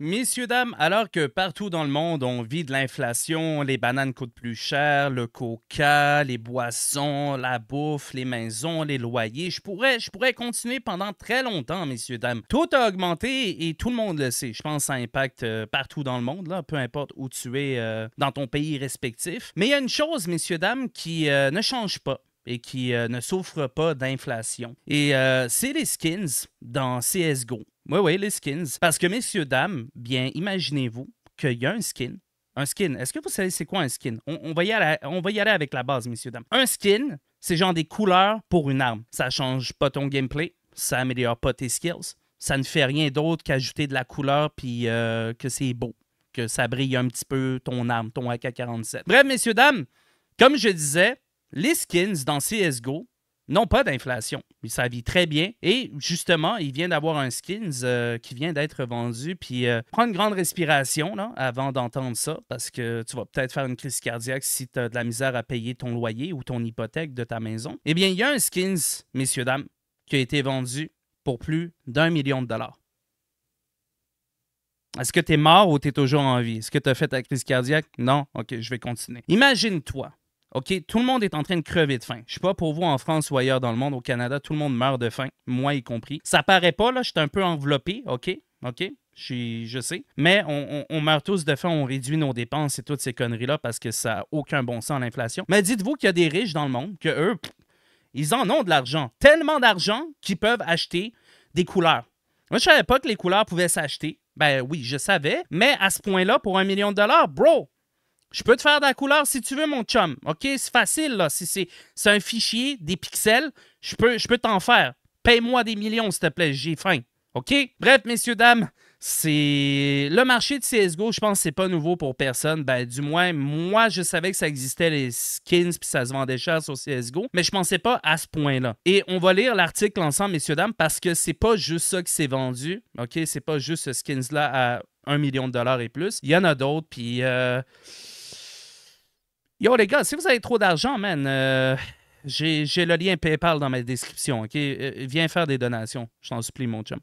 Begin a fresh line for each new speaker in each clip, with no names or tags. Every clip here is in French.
Messieurs, dames, alors que partout dans le monde on vit de l'inflation, les bananes coûtent plus cher, le coca, les boissons, la bouffe, les maisons, les loyers, je pourrais, je pourrais continuer pendant très longtemps, messieurs, dames. Tout a augmenté et tout le monde le sait. Je pense que ça impacte euh, partout dans le monde, là, peu importe où tu es euh, dans ton pays respectif. Mais il y a une chose, messieurs, dames, qui euh, ne change pas et qui euh, ne souffre pas d'inflation. Et euh, c'est les skins dans CSGO. Oui, oui, les skins. Parce que, messieurs, dames, bien, imaginez-vous qu'il y a un skin. Un skin. Est-ce que vous savez c'est quoi un skin? On, va y aller, on va y aller avec la base, messieurs, dames. Un skin, c'est genre des couleurs pour une arme. Ça change pas ton gameplay, ça améliore pas tes skills, ça ne fait rien d'autre qu'ajouter de la couleur puis euh, que c'est beau, que ça brille un petit peu ton arme, ton AK-47. Bref, messieurs, dames, comme je disais, les skins dans CSGO n'ont pas d'inflation. Ça vit très bien. Et justement, il vient d'avoir un skins euh, qui vient d'être vendu. Puis euh, prends une grande respiration là, avant d'entendre ça, parce que tu vas peut-être faire une crise cardiaque si tu as de la misère à payer ton loyer ou ton hypothèque de ta maison. Eh bien, il y a un skins, messieurs, dames, qui a été vendu pour plus d'un million de dollars. Est-ce que tu es mort ou tu es toujours en vie? Est-ce que tu as fait ta crise cardiaque? Non? OK, je vais continuer. Imagine-toi OK, tout le monde est en train de crever de faim. Je suis pas pour vous en France ou ailleurs dans le monde, au Canada, tout le monde meurt de faim, moi y compris. Ça paraît pas, là, je suis un peu enveloppé, OK? OK? Je, sais. Mais on, meurt tous de faim, on réduit nos dépenses et toutes ces conneries-là parce que ça n'a aucun bon sens l'inflation. Mais dites-vous qu'il y a des riches dans le monde que eux, ils en ont de l'argent. Tellement d'argent qu'ils peuvent acheter des couleurs. Moi, je savais pas que les couleurs pouvaient s'acheter. Ben oui, je savais. Mais à ce point-là, pour un million de dollars, bro, je peux te faire de la couleur si tu veux, mon chum. OK? C'est facile, là. c'est un fichier, des pixels, je peux, je peux t'en faire. Paye-moi des millions, s'il te plaît. J'ai faim. OK? Bref, messieurs, dames, c'est le marché de CSGO, je pense que c'est pas nouveau pour personne. Ben, du moins, moi, je savais que ça existait les skins puis ça se vendait cher sur CSGO, mais je pensais pas à ce point-là. Et on va lire l'article ensemble, messieurs, dames, parce que c'est pas juste ça qui s'est vendu. OK? C'est pas juste ce skins-là à un million de dollars et plus. Il y en a d'autres, puis. Euh, Yo, les gars, si vous avez trop d'argent, man, euh, j'ai le lien PayPal dans ma description, OK? Euh, viens faire des donations. Je t'en supplie, mon chum.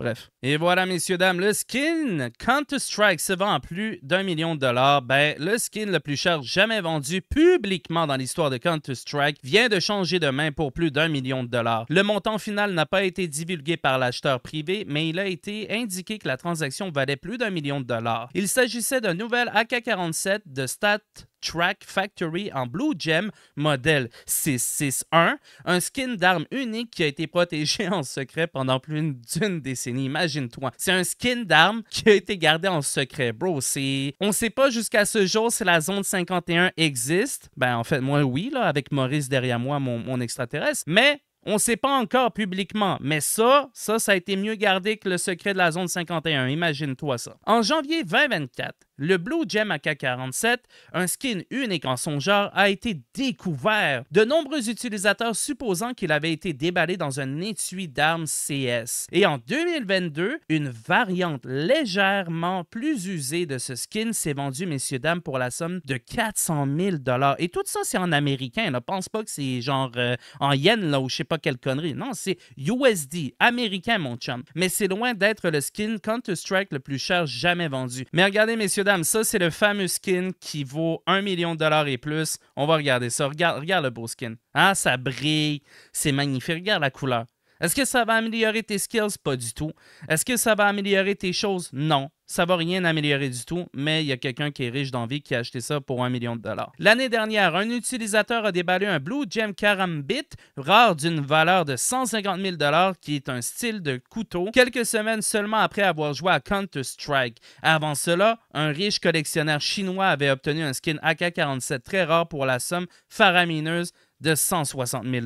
Bref. Et voilà, messieurs, dames, le skin Counter-Strike se vend à plus d'un million de dollars. Ben, le skin le plus cher jamais vendu publiquement dans l'histoire de Counter-Strike vient de changer de main pour plus d'un million de dollars. Le montant final n'a pas été divulgué par l'acheteur privé, mais il a été indiqué que la transaction valait plus d'un million de dollars. Il s'agissait d'un nouvel AK-47 de stat... Track Factory en Blue Gem modèle 661, un skin d'arme unique qui a été protégé en secret pendant plus d'une décennie. Imagine-toi, c'est un skin d'arme qui a été gardé en secret, bro. C'est, on sait pas jusqu'à ce jour si la zone 51 existe. Ben en fait, moi oui là, avec Maurice derrière moi, mon, mon extraterrestre. Mais on ne sait pas encore publiquement, mais ça, ça, ça a été mieux gardé que le secret de la zone 51. Imagine-toi ça. En janvier 2024, le Blue Gem AK-47, un skin unique en son genre, a été découvert, de nombreux utilisateurs supposant qu'il avait été déballé dans un étui d'armes CS. Et en 2022, une variante légèrement plus usée de ce skin s'est vendue, messieurs, dames, pour la somme de 400 000 Et tout ça, c'est en américain. Ne pense pas que c'est genre euh, en yen là, ou je sais pas quelle connerie. Non, c'est USD, américain, mon chum. Mais c'est loin d'être le skin Counter-Strike le plus cher jamais vendu. Mais regardez, messieurs, Madame, ça, c'est le fameux skin qui vaut 1 million de dollars et plus. On va regarder ça. Regarde, regarde le beau skin. Ah, ça brille. C'est magnifique. Regarde la couleur. Est-ce que ça va améliorer tes skills? Pas du tout. Est-ce que ça va améliorer tes choses? Non. Ça va rien améliorer du tout, mais il y a quelqu'un qui est riche d'envie qui a acheté ça pour un million de dollars. L'année dernière, un utilisateur a déballé un Blue Gem Karambit, rare d'une valeur de 150 000 dollars, qui est un style de couteau, quelques semaines seulement après avoir joué à Counter-Strike. Avant cela, un riche collectionneur chinois avait obtenu un skin AK-47 très rare pour la somme faramineuse de 160 000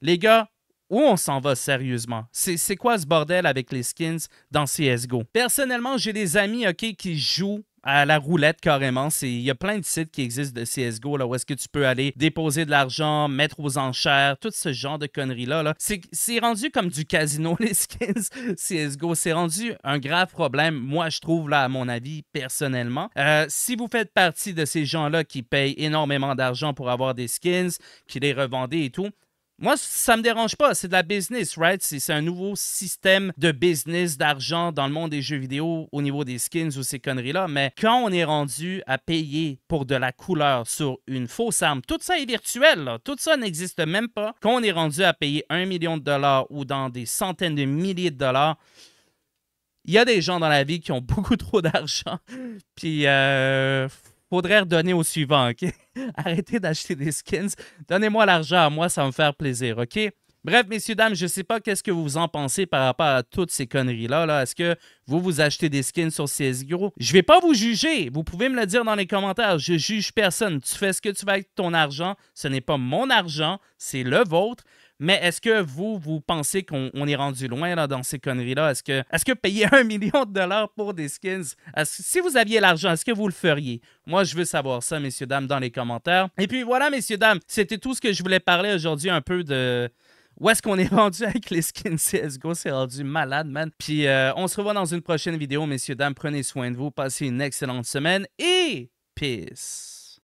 Les gars, où on s'en va sérieusement? C'est quoi ce bordel avec les skins dans CSGO? Personnellement, j'ai des amis ok, qui jouent à la roulette carrément. Il y a plein de sites qui existent de CSGO là, où est-ce que tu peux aller déposer de l'argent, mettre aux enchères, tout ce genre de conneries-là. Là. C'est rendu comme du casino, les skins CSGO. C'est rendu un grave problème, moi, je trouve, là, à mon avis, personnellement. Euh, si vous faites partie de ces gens-là qui payent énormément d'argent pour avoir des skins, qui les revendent et tout, moi, ça me dérange pas. C'est de la business, right? C'est un nouveau système de business, d'argent dans le monde des jeux vidéo au niveau des skins ou ces conneries-là. Mais quand on est rendu à payer pour de la couleur sur une fausse arme, tout ça est virtuel. Tout ça n'existe même pas. Quand on est rendu à payer un million de dollars ou dans des centaines de milliers de dollars, il y a des gens dans la vie qui ont beaucoup trop d'argent. Puis, euh, faudrait redonner au suivant, OK? Arrêtez d'acheter des skins. Donnez-moi l'argent à moi, ça va me faire plaisir, OK? Bref, messieurs, dames, je ne sais pas qu'est-ce que vous en pensez par rapport à toutes ces conneries-là. Là. est ce que vous, vous achetez des skins sur CSGO? Je vais pas vous juger. Vous pouvez me le dire dans les commentaires. Je juge personne. Tu fais ce que tu veux avec ton argent. Ce n'est pas mon argent, c'est le vôtre. Mais est-ce que vous, vous pensez qu'on est rendu loin là, dans ces conneries-là? Est-ce que, est que payer un million de dollars pour des skins, si vous aviez l'argent, est-ce que vous le feriez? Moi, je veux savoir ça, messieurs, dames, dans les commentaires. Et puis voilà, messieurs, dames, c'était tout ce que je voulais parler aujourd'hui un peu de... Où est-ce qu'on est rendu avec les skins CSGO? C'est rendu malade, man. Puis euh, on se revoit dans une prochaine vidéo, messieurs, dames. Prenez soin de vous. Passez une excellente semaine et peace.